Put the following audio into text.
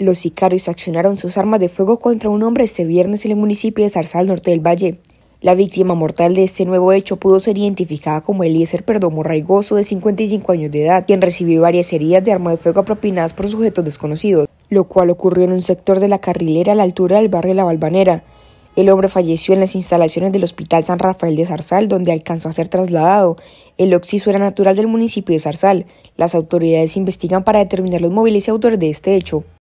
Los sicarios accionaron sus armas de fuego contra un hombre este viernes en el municipio de Zarzal, norte del Valle. La víctima mortal de este nuevo hecho pudo ser identificada como Eliezer Perdomo Raigoso, de 55 años de edad, quien recibió varias heridas de arma de fuego propinadas por sujetos desconocidos, lo cual ocurrió en un sector de la carrilera a la altura del barrio La Balvanera. El hombre falleció en las instalaciones del Hospital San Rafael de Zarzal, donde alcanzó a ser trasladado. El occiso era natural del municipio de Zarzal. Las autoridades investigan para determinar los móviles y autores de este hecho.